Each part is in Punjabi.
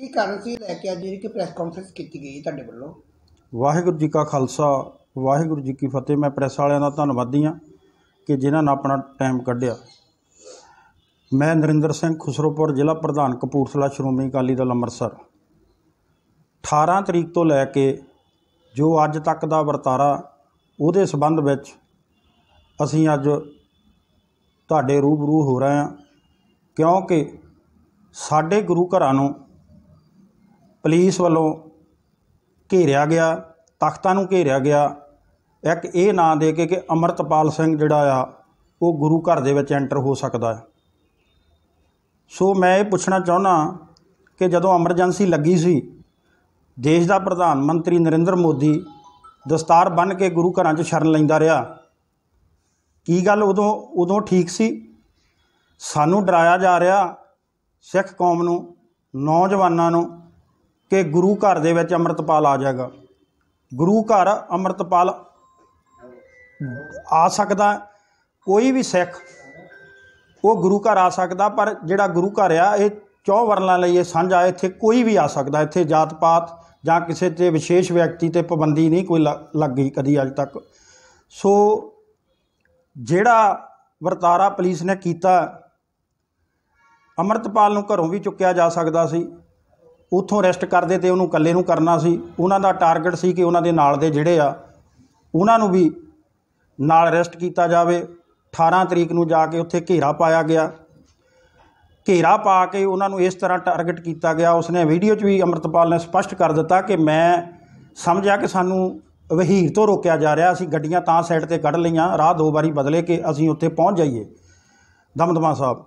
ਕੀ ਕਾਰਨ ਸੀ ਲੈ ਕੇ ਅੱਜ ਜਿਹੜੀ ਕਿ ਪ੍ਰੈਸ ਕਾਨਫਰੰਸ ਕੀਤੀ ਗਈ ਤੁਹਾਡੇ ਵੱਲੋਂ ਵਾਹਿਗੁਰੂ ਜੀ ਕਾ ਖਾਲਸਾ ਵਾਹਿਗੁਰੂ ਜੀ ਕੀ ਫਤਿਹ ਮੈਂ ਪ੍ਰੈਸ ਵਾਲਿਆਂ ਦਾ ਧੰਨਵਾਦੀ ਆ ਕਿ ਜਿਨ੍ਹਾਂ ਨੇ ਆਪਣਾ ਟਾਈਮ ਕੱਢਿਆ ਮੈਂ ਨਰਿੰਦਰ ਸਿੰਘ ਖੁਸਰੋਪੁਰ ਜ਼ਿਲ੍ਹਾ ਪ੍ਰਧਾਨ ਕਪੂਰਥਲਾ ਸ਼੍ਰੋਮਣੀ ਅਕਾਲੀ ਦਲ ਅੰਮ੍ਰਿਤਸਰ 18 ਤਰੀਕ ਤੋਂ ਲੈ ਕੇ ਜੋ ਅੱਜ ਤੱਕ ਦਾ ਵਰਤਾਰਾ ਉਹਦੇ ਸਬੰਧ ਵਿੱਚ ਅਸੀਂ ਅੱਜ ਤੁਹਾਡੇ ਰੂਬਰੂ ਹੋ ਰਹੇ ਹਾਂ ਕਿਉਂਕਿ ਸਾਡੇ ਗੁਰੂ ਘਰਾਂ ਨੂੰ ਪੁਲਿਸ ਵੱਲੋਂ ਘੇਰਿਆ ਗਿਆ ਤਖਤਾਂ ਨੂੰ ਘੇਰਿਆ ਗਿਆ ਇੱਕ ਇਹ ਨਾਂ ਦੇ ਕੇ ਕਿ ਅਮਰਤਪਾਲ ਸਿੰਘ ਜਿਹੜਾ ਆ ਉਹ ਗੁਰੂ ਘਰ ਦੇ ਵਿੱਚ ਐਂਟਰ ਹੋ ਸਕਦਾ ਹੈ ਸੋ ਮੈਂ ਇਹ ਪੁੱਛਣਾ ਚਾਹੁੰਦਾ ਕਿ ਜਦੋਂ ਐਮਰਜੈਂਸੀ ਲੱਗੀ ਸੀ ਦੇਸ਼ ਦਾ ਪ੍ਰਧਾਨ ਮੰਤਰੀ ਨਰਿੰਦਰ ਮੋਦੀ ਦਸਤਾਰ ਬੰਨ ਕੇ ਗੁਰੂ ਘਰਾਂ 'ਚ ਸ਼ਰਨ ਲੈਂਦਾ ਰਿਹਾ ਕੀ ਗੱਲ ਉਦੋਂ ਉਦੋਂ ਠੀਕ ਸੀ ਸਾਨੂੰ ਡਰਾਇਆ ਜਾ ਰਿਹਾ ਸਿੱਖ ਕੌਮ ਨੂੰ ਨੌਜਵਾਨਾਂ ਨੂੰ ਕਿ ਗੁਰੂ ਘਰ ਦੇ ਵਿੱਚ ਅੰਮ੍ਰਿਤਪਾਲ ਆ ਜਾਏਗਾ ਗੁਰੂ ਘਰ ਅੰਮ੍ਰਿਤਪਾਲ ਆ ਸਕਦਾ ਕੋਈ ਵੀ ਸਿੱਖ ਉਹ ਗੁਰੂ ਘਰ ਆ ਸਕਦਾ ਪਰ ਜਿਹੜਾ ਗੁਰੂ ਘਰ ਆ ਇਹ ਚੌ ਵਰਨਾਂ ਲਈ ਇਹ ਸਾਂਝਾ ਇੱਥੇ ਕੋਈ ਵੀ ਆ ਸਕਦਾ ਇੱਥੇ ਜਾਤ ਪਾਤ ਜਾਂ ਕਿਸੇ ਤੇ ਵਿਸ਼ੇਸ਼ ਵਿਅਕਤੀ ਤੇ ਪਾਬੰਦੀ ਨਹੀਂ ਕੋਈ ਲੱਗੀ ਕਦੀ ਅੱਜ ਤੱਕ ਸੋ ਜਿਹੜਾ ਵਰਤਾਰਾ ਪੁਲਿਸ ਨੇ ਕੀਤਾ ਅਮਰਤਪਾਲ ਨੂੰ ਘਰੋਂ ਵੀ ਚੁੱਕਿਆ ਜਾ ਸਕਦਾ ਸੀ ਉੱਥੋਂ ਅਰੈਸਟ ਕਰਦੇ ਤੇ ਉਹਨੂੰ ਇਕੱਲੇ ਨੂੰ ਕਰਨਾ ਸੀ ਉਹਨਾਂ ਦਾ ਟਾਰਗੇਟ ਸੀ ਕਿ ਉਹਨਾਂ ਦੇ ਨਾਲ ਦੇ ਜਿਹੜੇ ਆ ਉਹਨਾਂ ਨੂੰ ਵੀ ਨਾਲ ਅਰੈਸਟ ਕੀਤਾ ਜਾਵੇ 18 ਤਰੀਕ ਨੂੰ ਜਾ ਕੇ ਉੱਥੇ ਘੇਰਾ ਪਾਇਆ ਗਿਆ ਘੇਰਾ ਪਾ ਕੇ ਉਹਨਾਂ ਨੂੰ ਇਸ ਤਰ੍ਹਾਂ ਟਾਰਗੇਟ ਕੀਤਾ ਗਿਆ ਉਸਨੇ ਵੀਡੀਓ 'ਚ ਵੀ ਅਮਰਤਪਾਲ ਨੇ ਸਪਸ਼ਟ ਕਰ ਦਿੱਤਾ ਕਿ ਮੈਂ ਸਮਝਿਆ ਕਿ ਸਾਨੂੰ ਵਹੀਰ ਤੋਂ ਰੋਕਿਆ ਜਾ ਰਿਹਾ ਅਸੀਂ ਗੱਡੀਆਂ ਤਾਂ ਸਾਈਡ ਤੇ ਕੱਢ ਲਈਆਂ ਰਾਹ ਦੋ ਵਾਰੀ ਬਦਲੇ ਕਿ ਅਸੀਂ ਉੱਥੇ ਪਹੁੰਚ ਜਾਈਏ ਦਮਦਮਾ ਸਾਹਿਬ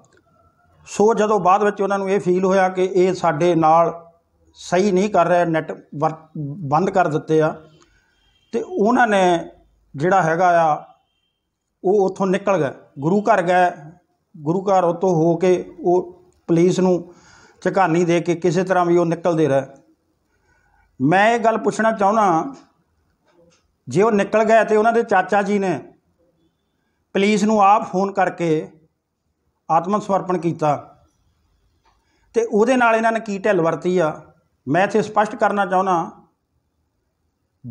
ਸੋ ਜਦੋਂ ਬਾਅਦ ਵਿੱਚ ਉਹਨਾਂ ਨੂੰ ਇਹ ਫੀਲ ਹੋਇਆ ਕਿ ਇਹ ਸਾਡੇ ਨਾਲ ਸਹੀ ਨਹੀਂ ਕਰ ਰਿਹਾ ਨੈਟ ਬੰਦ ਕਰ ਦਿੱਤੇ ਆ ਤੇ ਉਹਨਾਂ ਨੇ ਜਿਹੜਾ ਹੈਗਾ ਆ ਉਹ ਉੱਥੋਂ ਨਿਕਲ ਗਏ ਗੁਰੂ ਘਰ ਗਏ ਗੁਰੂ ਘਰ ਉੱਤੋਂ ਹੋ ਕੇ ਉਹ ਪੁਲਿਸ ਨੂੰ ਝਕਾਨੀ ਦੇ ਕੇ ਕਿਸੇ ਤਰ੍ਹਾਂ ਵੀ ਉਹ ਨਿਕਲਦੇ ਰਹੇ ਮੈਂ ਇਹ ਗੱਲ ਪੁੱਛਣਾ ਚਾਹੁੰਦਾ ਜੇ ਉਹ ਨਿਕਲ ਗਏ ਤੇ ਉਹਨਾਂ ਦੇ ਚਾਚਾ ਜੀ ਨੇ ਪੁਲਿਸ ਨੂੰ ਆਪ ਫੋਨ ਕਰਕੇ ਆਤਮ ਸਮਰਪਣ ਕੀਤਾ ਤੇ ਉਹਦੇ ਨਾਲ ਇਹਨਾਂ ਨੇ ਕੀ ਢਿੱਲ ਵਰਤੀ ਆ ਮੈਂ ਇਥੇ ਸਪਸ਼ਟ ਕਰਨਾ ਚਾਹੁੰਦਾ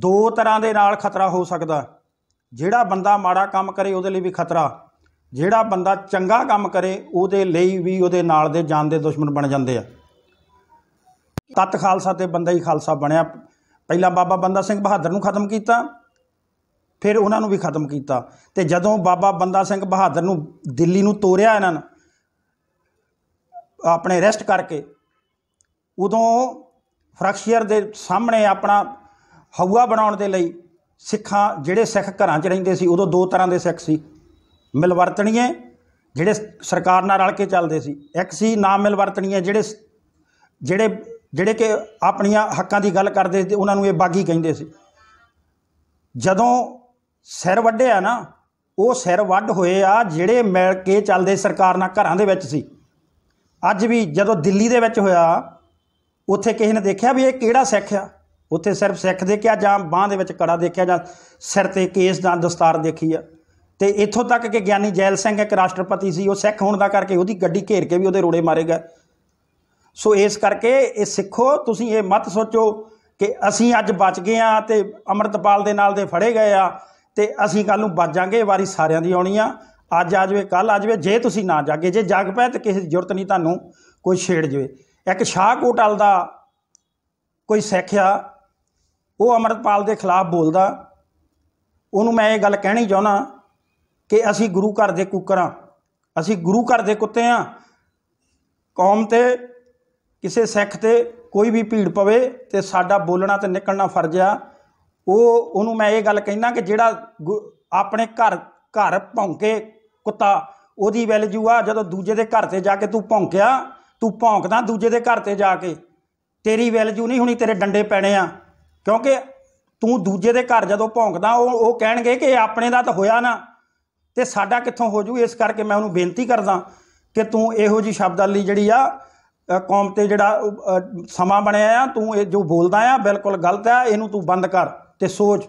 ਦੋ ਤਰ੍ਹਾਂ ਦੇ ਨਾਲ ਖਤਰਾ ਹੋ ਸਕਦਾ ਜਿਹੜਾ ਬੰਦਾ ਮਾੜਾ ਕੰਮ ਕਰੇ ਉਹਦੇ ਲਈ ਵੀ ਖਤਰਾ ਜਿਹੜਾ ਬੰਦਾ ਚੰਗਾ ਕੰਮ ਕਰੇ ਉਹਦੇ ਲਈ ਵੀ ਉਹਦੇ ਨਾਲ ਦੇ ਜਾਨ ਦੇ ਦੁਸ਼ਮਣ ਬਣ ਜਾਂਦੇ ਆ ਤਤ ਖਾਲਸਾ ਤੇ ਬੰਦਾ ਹੀ ਖਾਲਸਾ ਬਣਿਆ ਪਹਿਲਾਂ ਬਾਬਾ ਬੰਦਾ ਸਿੰਘ ਬਹਾਦਰ ਨੂੰ ਖਤਮ ਕੀਤਾ ਫਿਰ ਉਹਨਾਂ ਨੂੰ ਵੀ ਖਤਮ ਕੀਤਾ ਤੇ ਜਦੋਂ ਬਾਬਾ ਬੰਦਾ ਸਿੰਘ ਬਹਾਦਰ ਨੂੰ ਦਿੱਲੀ ਨੂੰ ਤੋਰਿਆ ਇਹਨਾਂ ਨੇ ਆਪਣੇ ਅਰੈਸਟ ਕਰਕੇ ਉਦੋਂ ਫਰਕਸ਼ੀਅਰ ਦੇ ਸਾਹਮਣੇ ਆਪਣਾ ਹਊਆ ਬਣਾਉਣ ਦੇ ਲਈ ਸਿੱਖਾਂ ਜਿਹੜੇ ਸਿੱਖ ਘਰਾਂ 'ਚ ਰਹਿੰਦੇ ਸੀ ਉਦੋਂ ਦੋ ਤਰ੍ਹਾਂ ਦੇ ਸਿੱਖ ਸੀ ਮਿਲਵਰਤਣੀਏ ਜਿਹੜੇ ਸਰਕਾਰ ਨਾਲ ਰਲ ਕੇ ਚੱਲਦੇ ਸੀ ਇੱਕ ਸੀ ਨਾ ਮਿਲਵਰਤਣੀਏ ਜਿਹੜੇ ਜਿਹੜੇ ਜਿਹੜੇ ਕਿ ਆਪਣੀਆਂ ਹੱਕਾਂ ਦੀ ਗੱਲ ਕਰਦੇ ਸੀ ਉਹਨਾਂ ਨੂੰ ਇਹ ਬਾਗੀ ਕਹਿੰਦੇ ਸੀ ਜਦੋਂ ਸਿਰ ਵੱਢਿਆ ਨਾ ਉਹ ਸਿਰ ਵੱਢ ਹੋਏ ਆ ਜਿਹੜੇ ਮਿਲ ਕੇ ਚੱਲਦੇ ਸਰਕਾਰ ਨਾਲ ਘਰਾਂ ਦੇ ਵਿੱਚ ਸੀ ਅੱਜ ਵੀ ਜਦੋਂ ਦਿੱਲੀ ਦੇ ਵਿੱਚ ਹੋਇਆ ਉੱਥੇ ਕਿਸੇ ਨੇ ਦੇਖਿਆ ਵੀ ਇਹ ਕਿਹੜਾ ਸਿੱਖ ਆ ਉੱਥੇ ਸਿਰਫ ਸਿੱਖ ਦੇਖਿਆ ਜਾਂ ਬਾਹ ਦੇ ਵਿੱਚ ਕੜਾ ਦੇਖਿਆ ਜਾਂ ਸਿਰ ਤੇ ਕੇਸ ਦਾ ਦਸਤਾਰ ਦੇਖੀ ਆ ਤੇ ਇੱਥੋਂ ਤੱਕ ਕਿ ਗਿਆਨੀ ਜੈਲ ਸਿੰਘ ਇੱਕ ਰਾਸ਼ਟਰਪਤੀ ਸੀ ਉਹ ਸਿੱਖ ਹੋਣ ਦਾ ਕਰਕੇ ਉਹਦੀ ਗੱਡੀ ਘੇਰ ਕੇ ਵੀ ਉਹਦੇ ਰੋੜੇ ਮਾਰੇ ਗਏ ਸੋ ਇਸ ਕਰਕੇ ਇਹ ਸਿੱਖੋ ਤੁਸੀਂ ਇਹ ਮਤ ਸੋਚੋ ਕਿ ਅਸੀਂ ਅੱਜ ਬਚ ਗਏ ਆ ਤੇ ਅਮਰਤਪਾਲ ਦੇ ਨਾਲ ਦੇ ਫੜੇ ਗਏ ਆ ਤੇ ਅਸੀਂ ਕੱਲ ਨੂੰ ਬਚ ਜਾਾਂਗੇ ਵਾਰੀ ਸਾਰਿਆਂ ਦੀ ਆਉਣੀ ਆ ਅੱਜ ਆ ਜਾਵੇ ਕੱਲ ਆ ਜਾਵੇ ਜੇ ਤੁਸੀਂ ਨਾ ਜਾਗੇ ਜੇ ਜਾਗ ਪਏ ਤੇ ਕਿਸੇ ਦੀ ਜ਼ਰੂਰਤ ਨਹੀਂ ਤੁਹਾਨੂੰ ਕੋਈ ਛੇੜ ਜਵੇ ਇੱਕ ਸ਼ਾਹ ਸ਼ਾਹਕੋਟਲ ਦਾ ਕੋਈ ਸਿੱਖ ਆ ਉਹ ਅਮਰਤਪਾਲ ਦੇ ਖਿਲਾਫ ਬੋਲਦਾ ਉਹਨੂੰ ਮੈਂ ਇਹ ਗੱਲ ਕਹਿਣੀ ਚਾਹੁੰਦਾ ਕਿ ਅਸੀਂ ਗੁਰੂ ਘਰ ਦੇ ਕੁੱਕਰਾਂ ਅਸੀਂ ਗੁਰੂ ਘਰ ਦੇ ਕੁੱਤੇ ਆ ਕੌਮ ਤੇ ਕਿਸੇ ਸਿੱਖ ਤੇ ਕੋਈ ਵੀ ਭੀੜ ਪਵੇ ਤੇ ਸਾਡਾ ਬੋਲਣਾ ਤੇ ਨਿਕਲਣਾ ਫਰਜ਼ ਆ ਉਹ ਉਹਨੂੰ ਮੈਂ ਇਹ ਗੱਲ ਕਹਿਣਾ ਕਿ ਜਿਹੜਾ ਆਪਣੇ ਘਰ ਘਰ ਭੌਂਕੇ ਕੁੱਤਾ ਉਹਦੀ ਵੈਲਿਊ ਆ ਜਦੋਂ ਦੂਜੇ ਦੇ ਘਰ ਤੇ ਜਾ ਕੇ ਤੂੰ ਭੌਂਕਿਆ ਤੂੰ ਭੌਂਕਦਾ ਦੂਜੇ ਦੇ ਘਰ ਤੇ ਜਾ ਕੇ ਤੇਰੀ ਵੈਲਿਊ ਨਹੀਂ ਹੋਣੀ ਤੇਰੇ ਡੰਡੇ ਪੈਣੇ ਆ ਕਿਉਂਕਿ ਤੂੰ ਦੂਜੇ ਦੇ ਘਰ ਜਦੋਂ ਭੌਂਕਦਾ ਉਹ ਉਹ ਕਹਿਣਗੇ ਕਿ ਆਪਣੇ ਦਾ ਤਾਂ ਹੋਇਆ ਨਾ ਤੇ ਸਾਡਾ ਕਿੱਥੋਂ ਹੋ ਜੂ ਇਸ ਕਰਕੇ ਮੈਂ ਉਹਨੂੰ ਬੇਨਤੀ ਕਰਦਾ ਕਿ ਤੂੰ ਇਹੋ ਜੀ ਸ਼ਬਦਾਲੀ ਜਿਹੜੀ ਆ ਕੌਮ ਤੇ ਜਿਹੜਾ ਸਮਾਂ ਬਣਿਆ ਆ ਤੂੰ ਇਹ ਜੋ ਬੋਲਦਾ ਆ ਬਿਲਕੁਲ ਗਲਤ ਆ ਇਹਨੂੰ ਤੂੰ ਬੰਦ ਕਰ ਤੇ ਸੋਚ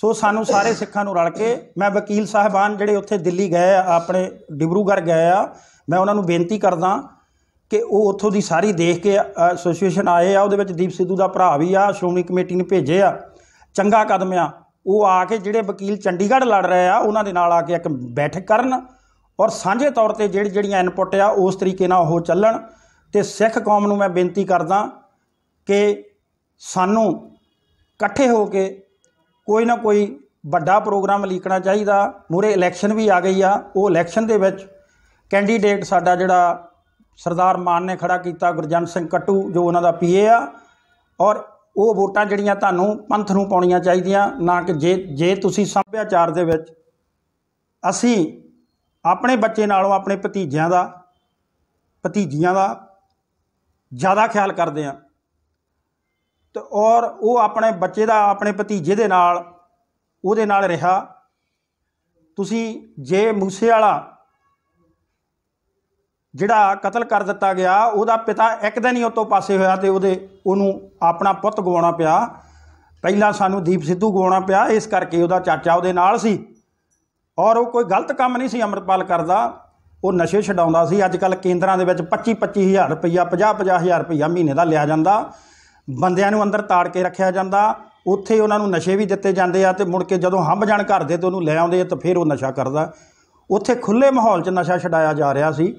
ਸੋ ਸਾਨੂੰ ਸਾਰੇ ਸਿੱਖਾਂ ਨੂੰ ਰਲ ਕੇ ਮੈਂ ਵਕੀਲ ਸਾਹਿਬਾਨ ਜਿਹੜੇ ਉੱਥੇ ਦਿੱਲੀ ਗਏ ਆ ਆਪਣੇ ਡਿਬਰੂਗੜ ਗਏ ਆ ਮੈਂ ਉਹਨਾਂ ਨੂੰ ਬੇਨਤੀ ਕਰਦਾ ਕਿ ਉਹ ਉੱਥੋਂ ਦੀ ਸਾਰੀ ਦੇਖ ਕੇ ਐਸੋਸੀਏਸ਼ਨ ਆਏ ਆ ਉਹਦੇ ਵਿੱਚ ਦੀਪ ਸਿੱਧੂ ਦਾ ਭਰਾ ਵੀ ਆ ਸ਼੍ਰੋਮਣੀ ਕਮੇਟੀ ਨੇ ਭੇਜੇ ਆ ਚੰਗਾ ਕਦਮ ਆ ਉਹ ਆ ਕੇ ਜਿਹੜੇ ਵਕੀਲ ਚੰਡੀਗੜ੍ਹ ਲੜ ਰਹੇ ਆ ਉਹਨਾਂ ਦੇ ਨਾਲ ਆ ਕੇ ਇੱਕ ਬੈਠਕ ਕਰਨ ਔਰ ਸਾਂਝੇ ਤੌਰ ਤੇ ਜਿਹੜੀ ਜਿਹੜੀਆਂ ਇਨਪੁਟ ਆ ਉਸ ਤਰੀਕੇ ਨਾਲ ਉਹ ਚੱਲਣ ਤੇ ਸਿੱਖ ਕੌਮ ਨੂੰ ਮੈਂ ਬੇਨਤੀ ਕਰਦਾ ਕਿ ਸਾਨੂੰ ਇਕੱਠੇ ਹੋ ਕੇ ਕੋਈ ਨਾ ਕੋਈ ਵੱਡਾ ਪ੍ਰੋਗਰਾਮ ਲੀਕਣਾ ਚਾਹੀਦਾ ਮੂਰੇ ਇਲੈਕਸ਼ਨ ਵੀ ਆ ਗਈ ਆ ਉਹ ਇਲੈਕਸ਼ਨ ਦੇ ਵਿੱਚ ਕੈਂਡੀਡੇਟ ਸਾਡਾ ਜਿਹੜਾ ਸਰਦਾਰ ਮਾਨ ਨੇ ਖੜਾ ਕੀਤਾ ਗੁਰਜੰਤ ਸਿੰਘ ਕੱਟੂ ਜੋ ਉਹਨਾਂ ਦਾ ਪੀਏ ਆ ਔਰ ਉਹ ਵੋਟਾਂ ਜਿਹੜੀਆਂ ਤੁਹਾਨੂੰ ਪੰਥ ਨੂੰ ਪਾਉਣੀਆਂ ਚਾਹੀਦੀਆਂ ਨਾ ਕਿ ਜੇ ਜੇ ਤੁਸੀਂ ਸੱਭਿਆਚਾਰ ਦੇ ਵਿੱਚ ਅਸੀਂ ਆਪਣੇ ਬੱਚੇ ਨਾਲੋਂ ਆਪਣੇ ਭਤੀਜਿਆਂ ਦਾ ਭਤੀਜੀਆਂ ਦਾ ਜ਼ਿਆਦਾ ਖਿਆਲ ਕਰਦੇ ਆ ਤੇ ਔਰ ਉਹ ਆਪਣੇ ਬੱਚੇ ਦਾ ਆਪਣੇ ਭਤੀਜੇ ਦੇ ਨਾਲ ਉਹਦੇ ਨਾਲ ਰਿਹਾ ਤੁਸੀਂ ਜੇ ਮੂਸੇ ਵਾਲਾ ਜਿਹੜਾ ਕਤਲ ਕਰ ਦਿੱਤਾ ਗਿਆ ਉਹਦਾ ਪਿਤਾ ਇੱਕ ਦਿਨ ਹੀ ਉਤੋਂ ਪਾਸੇ ਹੋਇਆ ਤੇ ਉਹਦੇ ਉਹਨੂੰ ਆਪਣਾ ਪੁੱਤ ਗਵਾਉਣਾ ਪਿਆ ਪਹਿਲਾਂ ਸਾਨੂੰ ਦੀਪ ਸਿੱਧੂ ਗਵਾਉਣਾ ਪਿਆ ਇਸ ਕਰਕੇ ਉਹਦਾ ਚਾਚਾ ਉਹਦੇ ਨਾਲ ਸੀ ਔਰ ਉਹ ਕੋਈ ਗਲਤ ਕੰਮ ਨਹੀਂ ਸੀ ਅਮਰਪਾਲ ਕਰਦਾ ਉਹ ਨਸ਼ੇ ਛਡਾਉਂਦਾ ਸੀ ਅੱਜ ਕੱਲ ਕੇਂਦਰਾਂ ਦੇ ਵਿੱਚ 25 25 ਹਜ਼ਾਰ ਰੁਪਇਆ 50 ਹਜ਼ਾਰ ਰੁਪਇਆ ਮਹੀਨੇ ਦਾ ਲਿਆ ਜਾਂਦਾ ਬੰਦਿਆਂ ਨੂੰ ਅੰਦਰ ਤਾੜ ਕੇ ਰੱਖਿਆ ਜਾਂਦਾ ਉੱਥੇ ਉਹਨਾਂ ਨੂੰ ਨਸ਼ੇ ਵੀ ਦਿੱਤੇ ਜਾਂਦੇ ਆ ਤੇ ਮੁੜ ਕੇ ਜਦੋਂ ਹੰਬ ਜਾਣ ਘਰ ਦੇ ਤੇ ਉਹਨੂੰ ਲੈ ਆਉਂਦੇ ਆ ਤੇ ਫਿਰ ਉਹ ਨਸ਼ਾ ਕਰਦਾ ਉੱਥੇ ਖੁੱਲੇ ਮਾਹੌਲ 'ਚ ਨਸ਼ਾ ਛਡਾਇਆ ਜਾ ਰਿਹਾ ਸੀ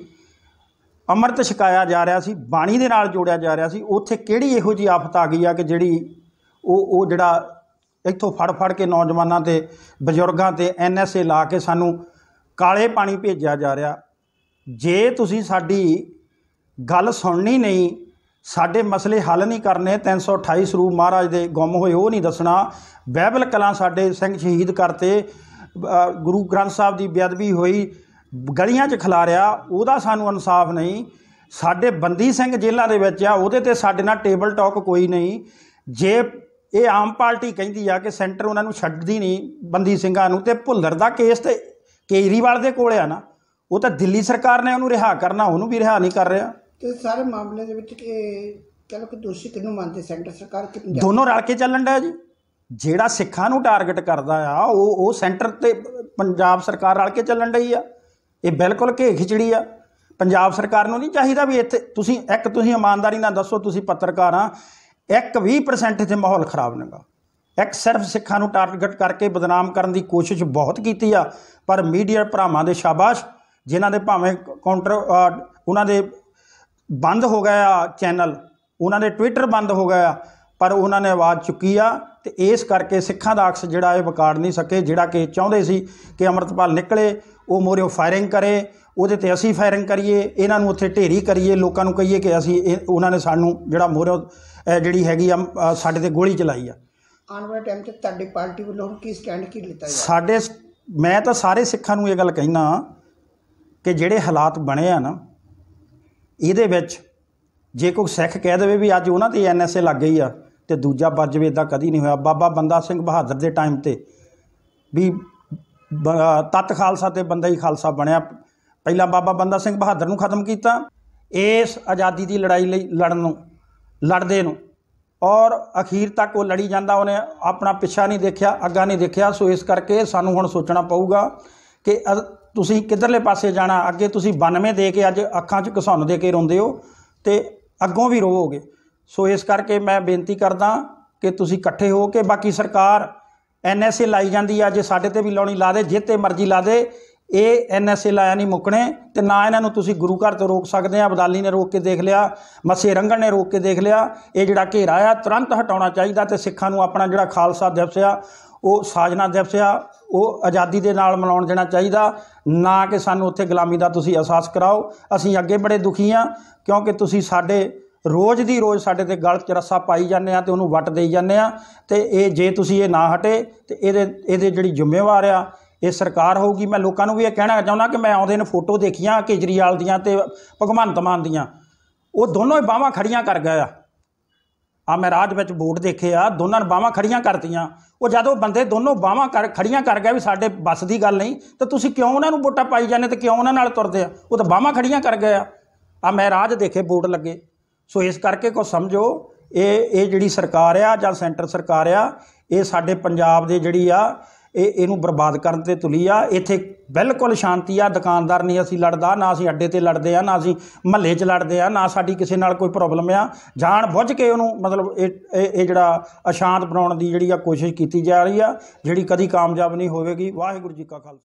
ਅੰਮ੍ਰਿਤ ਛਕਾਇਆ ਜਾ ਰਿਹਾ ਸੀ ਬਾਣੀ ਦੇ ਨਾਲ ਜੋੜਿਆ ਜਾ ਰਿਹਾ ਸੀ ਉੱਥੇ ਕਿਹੜੀ ਇਹੋ ਜੀ ਆਫਤ ਆ ਗਈ ਆ ਕਿ ਜਿਹੜੀ ਉਹ ਉਹ ਜਿਹੜਾ ਇੱਥੋਂ ਫੜ ਫੜ ਕੇ ਨੌਜਵਾਨਾਂ ਤੇ ਬਜ਼ੁਰਗਾਂ ਤੇ ਐਨਐਸਏ ਲਾ ਕੇ ਸਾਨੂੰ ਕਾਲੇ ਪਾਣੀ ਭੇਜਿਆ ਜਾ ਰਿਹਾ ਜੇ ਤੁਸੀਂ ਸਾਡੀ ਗੱਲ ਸੁਣਨੀ ਨਹੀਂ ਸਾਡੇ ਮਸਲੇ ਹੱਲ ਨਹੀਂ ਕਰਨੇ 328 ਸਰੂਪ ਮਹਾਰਾਜ ਦੇ ਗੁੰਮ ਹੋਏ ਉਹ ਨਹੀਂ ਦੱਸਣਾ ਬਾਈਬਲ ਕਲਾ ਸਾਡੇ ਸਿੰਘ ਸ਼ਹੀਦ ਕਰਤੇ ਗੁਰੂ ਗ੍ਰੰਥ ਸਾਹਿਬ ਦੀ ਬੇਅਦਬੀ ਹੋਈ ਗਲੀਆਂ 'ਚ ਖਿਲਾਰਿਆ ਉਹਦਾ ਸਾਨੂੰ ਇਨਸਾਫ ਨਹੀਂ ਸਾਡੇ ਬੰਦੀ ਸਿੰਘ ਜੇਲ੍ਹਾਂ ਦੇ ਵਿੱਚ ਆ ਉਹਦੇ ਤੇ ਸਾਡੇ ਨਾਲ ਟੇਬਲ ਟਾਕ ਕੋਈ ਨਹੀਂ ਜੇ ਇਹ ਆਮ ਪਾਰਟੀ ਕਹਿੰਦੀ ਆ ਕਿ ਸੈਂਟਰ ਉਹਨਾਂ ਨੂੰ ਛੱਡਦੀ ਨਹੀਂ ਬੰਦੀ ਸਿੰਘਾਂ ਨੂੰ ਤੇ ਭੁੱਲਰ ਦਾ ਕੇਸ ਤੇ ਕੇਜਰੀਵਾਲ ਦੇ ਕੋਲ ਆ ਨਾ ਉਹ ਤਾਂ ਦਿੱਲੀ ਸਰਕਾਰ ਨੇ ਉਹਨੂੰ ਰਿਹਾ ਕਰਨਾ ਉਹਨੂੰ ਵੀ ਰਿਹਾ ਨਹੀਂ ਕਰ ਰਿਹਾ ਤੇ ਸਾਰੇ ਮਾਮਲੇ ਦੇ ਵਿੱਚ ਕਿ ਚਲੋ ਕਿ ਦੋਸ਼ੀ ਕਿਹਨੂੰ ਮੰਨਦੇ ਸੈਂਟਰ ਸਰਕਾਰ ਕਿ ਪੰਜਾਬ ਦੋਨੋਂ ਰਲ ਕੇ ਚੱਲਣ ਦਾ ਜੀ ਜਿਹੜਾ ਸਿੱਖਾਂ ਨੂੰ ਟਾਰਗੇਟ ਕਰਦਾ ਆ ਉਹ ਉਹ ਸੈਂਟਰ ਤੇ ਪੰਜਾਬ ਸਰਕਾਰ ਰਲ ਕੇ ਚੱਲਣ ਡਈ ਆ ਇਹ ਬਿਲਕੁਲ ਕਿ ਖਿਚੜੀ ਆ ਪੰਜਾਬ ਸਰਕਾਰ ਨੂੰ ਨਹੀਂ ਚਾਹੀਦਾ ਵੀ ਇੱਥੇ ਤੁਸੀਂ ਇੱਕ ਤੁਸੀਂ ਇਮਾਨਦਾਰੀ ਨਾਲ ਦੱਸੋ ਤੁਸੀਂ ਪੱਤਰਕਾਰਾਂ ਆ ਇੱਕ 20% ਇੱਥੇ ਮਾਹੌਲ ਖਰਾਬ ਨਗਾ ਇੱਕ ਸਿਰਫ ਸਿੱਖਾਂ ਨੂੰ ਟਾਰਗੇਟ ਕਰਕੇ ਬਦਨਾਮ ਕਰਨ ਦੀ ਕੋਸ਼ਿਸ਼ ਬਹੁਤ ਕੀਤੀ ਆ ਪਰ ਮੀਡੀਆ ਭਰਾਵਾਂ ਦੇ ਸ਼ਾਬਾਸ਼ ਜਿਨ੍ਹਾਂ ਦੇ ਭਾਵੇਂ ਕਾਊਂਟਰ ਉਹਨਾਂ ਦੇ ਬੰਦ ਹੋ ਗਿਆ ਚੈਨਲ ਉਹਨਾਂ ਦੇ ਟਵਿੱਟਰ ਬੰਦ ਹੋ ਗਿਆ ਪਰ ਉਹਨਾਂ ਨੇ ਆਵਾਜ਼ ਚੁੱਕੀ ਆ ਤੇ ਇਸ ਕਰਕੇ ਸਿੱਖਾਂ ਦਾ ਅਕਸ ਜਿਹੜਾ ਇਹ ਵਿਕਾੜ ਨਹੀਂ ਸਕੇ ਜਿਹੜਾ ਕਿ ਚਾਹੁੰਦੇ ਸੀ ਕਿ ਅਮਰਤਪਾਲ ਨਿਕਲੇ ਉਹ ਮੋਰਿਓ ਫਾਇਰਿੰਗ ਕਰੇ ਉਹਦੇ ਤੇ ਅਸੀਂ ਫਾਇਰਿੰਗ ਕਰੀਏ ਇਹਨਾਂ ਨੂੰ ਉੱਥੇ ਢੇਰੀ ਕਰੀਏ ਲੋਕਾਂ ਨੂੰ ਕਹੀਏ ਕਿ ਅਸੀਂ ਉਹਨਾਂ ਨੇ ਸਾਨੂੰ ਜਿਹੜਾ ਮੋਰਿਓ ਜਿਹੜੀ ਹੈਗੀ ਆ ਸਾਡੇ ਤੇ ਗੋਲੀ ਚਲਾਈ ਆ ਆਉਣ ਵਾਲੇ ਟਾਈਮ ਤੇ ਤੁਹਾਡੀ ਪਾਰਟੀ ਵੱਲੋਂ ਕੀ ਸਟੈਂਡ ਕੀ ਲਿਤਾ ਜਾਏ ਸਾਡੇ ਮੈਂ ਤਾਂ ਸਾਰੇ ਸਿੱਖਾਂ ਨੂੰ ਇਹ ਗੱਲ ਕਹਿਣਾ ਕਿ ਜਿਹੜੇ ਹਾਲਾਤ ਬਣੇ ਆ ਨਾ ਇਹਦੇ ਵਿੱਚ ਜੇ ਕੋਈ ਸਿੱਖ ਕਹਿ ਦੇਵੇ ਵੀ ਅੱਜ ਉਹਨਾਂ ਤੇ ਐਨਐਸਏ ਲੱਗ ਗਈ ਆ ਤੇ ਦੂਜਾ ਜਵੇ ਇਦਾਂ ਕਦੀ ਨਹੀਂ ਹੋਇਆ ਬਾਬਾ ਬੰਦਾ ਸਿੰਘ ਬਹਾਦਰ ਦੇ ਟਾਈਮ ਤੇ ਵੀ ਤਤ ਖਾਲਸਾ ਤੇ ਬੰਦਾ ਹੀ ਖਾਲਸਾ ਬਣਿਆ ਪਹਿਲਾਂ ਬਾਬਾ ਬੰਦਾ ਸਿੰਘ ਬਹਾਦਰ ਨੂੰ ਖਤਮ ਕੀਤਾ ਇਸ ਆਜ਼ਾਦੀ ਦੀ ਲੜਾਈ ਲਈ ਲੜਨ ਨੂੰ ਲੜਦੇ ਨੂੰ ਔਰ ਅਖੀਰ ਤੱਕ ਉਹ ਲੜੀ ਜਾਂਦਾ ਉਹਨੇ ਆਪਣਾ ਪਿੱਛਾ ਨਹੀਂ ਦੇਖਿਆ ਅੱਗਾ ਨਹੀਂ ਦੇਖਿਆ ਸੋ ਇਸ ਕਰਕੇ ਸਾਨੂੰ ਹੁਣ ਸੋਚਣਾ ਪਊਗਾ ਕਿ ਤੁਸੀਂ ਕਿੱਧਰਲੇ ਪਾਸੇ ਜਾਣਾ ਅੱਗੇ ਤੁਸੀਂ 92 ਦੇ ਕੇ ਅੱਜ ਅੱਖਾਂ 'ਚ ਘਸਣ ਦੇ ਕੇ ਰੋਂਦੇ ਹੋ ਤੇ ਅੱਗੋਂ ਵੀ ਰੋਵੋਗੇ ਸੋ ਇਸ ਕਰਕੇ ਮੈਂ ਬੇਨਤੀ ਕਰਦਾ ਕਿ ਤੁਸੀਂ ਇਕੱਠੇ ਹੋ ਕੇ ਬਾਕੀ ਸਰਕਾਰ ਐਨਐਸਏ ਲਾਈ ਜਾਂਦੀ ਆ ਜੇ ਸਾਡੇ ਤੇ ਵੀ ਲਾਉਣੀ ਲਾ ਦੇ ਜਿੱਤੇ ਮਰਜ਼ੀ ਲਾ ਦੇ ਇਹ ਐਨਐਸਏ ਲਾਇਆ ਨਹੀਂ ਮੁੱਕਣੇ ਤੇ ਨਾ ਇਹਨਾਂ ਨੂੰ ਤੁਸੀਂ ਗੁਰੂ ਘਰ ਤੋਂ ਰੋਕ ਸਕਦੇ ਆ ਅਬਦਾਲੀ ਨੇ ਰੋਕ ਕੇ ਦੇਖ ਲਿਆ ਮਸੇ ਰੰਗਣ ਨੇ ਰੋਕ ਕੇ ਦੇਖ ਲਿਆ ਇਹ ਜਿਹੜਾ ਘੇਰਾ ਆ ਤੁਰੰਤ ਹਟਾਉਣਾ ਚਾਹੀਦਾ ਤੇ ਸਿੱਖਾਂ ਨੂੰ ਆਪਣਾ ਜਿਹੜਾ ਖਾਲਸਾ ਦਿਵਸ ਆ ਉਹ ਸਾਜਨਾ ਦਿਵਸ ਆ ਉਹ ਆਜ਼ਾਦੀ ਦੇ ਨਾਲ ਮਨਾਉਣ ਦੇਣਾ ਚਾਹੀਦਾ ਨਾ ਕਿ ਸਾਨੂੰ ਉੱਥੇ ਗੁਲਾਮੀ ਦਾ ਤੁਸੀਂ ਅਹਿਸਾਸ ਕਰਾਓ ਅਸੀਂ ਅੱਗੇ ਬੜੇ ਦੁਖੀ ਆ ਕਿਉਂਕਿ ਤੁਸੀਂ ਸਾਡੇ ਰੋਜ਼ ਦੀ ਰੋਜ਼ ਸਾਡੇ ਤੇ ਗਲਤ 'ਚ ਪਾਈ ਜਾਂਦੇ ਆ ਤੇ ਉਹਨੂੰ ਵੱਟ ਦੇਈ ਜਾਂਦੇ ਆ ਤੇ ਇਹ ਜੇ ਤੁਸੀਂ ਇਹ ਨਾ ਹਟੇ ਤੇ ਇਹਦੇ ਇਹਦੇ ਜਿਹੜੀ ਜ਼ਿੰਮੇਵਾਰ ਆ ਇਹ ਸਰਕਾਰ ਹੋਊਗੀ ਮੈਂ ਲੋਕਾਂ ਨੂੰ ਵੀ ਇਹ ਕਹਿਣਾ ਚਾਹੁੰਦਾ ਕਿ ਮੈਂ ਆਉਂਦੇ ਨੇ ਫੋਟੋ ਦੇਖੀਆਂ ਕੇਜਰੀਵਾਲ ਦੀਆਂ ਤੇ ਭਗਵੰਤ ਮਾਨ ਦੀਆਂ ਉਹ ਦੋਨੋਂ ਹੀ ਬਾਹਾਂ ਖੜੀਆਂ ਕਰ ਗਏ ਆ ਆ ਮੈਂ ਰਾਜ ਵਿੱਚ ਵੋਟ ਦੇਖੇ ਆ ਦੋਨਾਂ ਨੇ ਬਾਹਾਂ ਖੜੀਆਂ ਕਰਤੀਆਂ ਉਹ ਜਦੋਂ ਬੰਦੇ ਦੋਨੋਂ ਬਾਹਾਂ ਕਰ ਖੜੀਆਂ ਕਰ ਗਏ ਵੀ ਸਾਡੇ ਬਸ ਦੀ ਗੱਲ ਨਹੀਂ ਤੇ ਤੁਸੀਂ ਕਿਉਂ ਉਹਨਾਂ ਨੂੰ ਵੋਟਾਂ ਪਾਈ ਜਾਂਦੇ ਤੇ ਕਿਉਂ ਉਹਨਾਂ ਨਾਲ ਤੁਰਦੇ ਆ ਉਹ ਤਾਂ ਬਾਹਾਂ ਖੜੀਆਂ ਕਰ ਗਏ ਆ ਆ ਮੈਂ ਰਾਜ ਦੇਖੇ ਵੋਟ ਲੱਗੇ ਸੋ ਇਸ ਕਰਕੇ ਕੋ ਸਮਝੋ ਇਹ ਇਹ ਜਿਹੜੀ ਸਰਕਾਰ ਆ ਜਾਂ ਸੈਂਟਰ ਸਰਕਾਰ ਆ ਇਹ ਸਾਡੇ ਪੰਜਾਬ ਦੇ ਜਿਹੜੀ ਆ ਇਹ ਇਹਨੂੰ ਬਰਬਾਦ ਕਰਨ ਤੇ ਤੁਲੀ ਆ ਇੱਥੇ ਬਿਲਕੁਲ ਸ਼ਾਂਤੀ ਆ ਦੁਕਾਨਦਾਰ ਨਹੀਂ ਅਸੀਂ ਲੜਦਾ ਨਾ ਅਸੀਂ ਅੱਡੇ ਤੇ ਲੜਦੇ ਆ ਨਾ ਅਸੀਂ ਮਹੱਲੇ 'ਚ ਲੜਦੇ ਆ ਨਾ ਸਾਡੀ ਕਿਸੇ ਨਾਲ ਕੋਈ ਪ੍ਰੋਬਲਮ ਆ ਜਾਣ ਬੁੱਝ ਕੇ ਉਹਨੂੰ ਮਤਲਬ ਇਹ ਇਹ ਜਿਹੜਾ ਅਸ਼ਾਂਤ ਬਣਾਉਣ ਦੀ ਜਿਹੜੀ ਆ ਕੋਸ਼ਿਸ਼ ਕੀਤੀ ਜਾ ਰਹੀ ਆ ਜਿਹੜੀ ਕਦੀ ਕਾਮਯਾਬ ਨਹੀਂ ਹੋਵੇਗੀ ਵਾਹਿਗੁਰੂ ਜੀ ਕਾ ਖਾਲਸਾ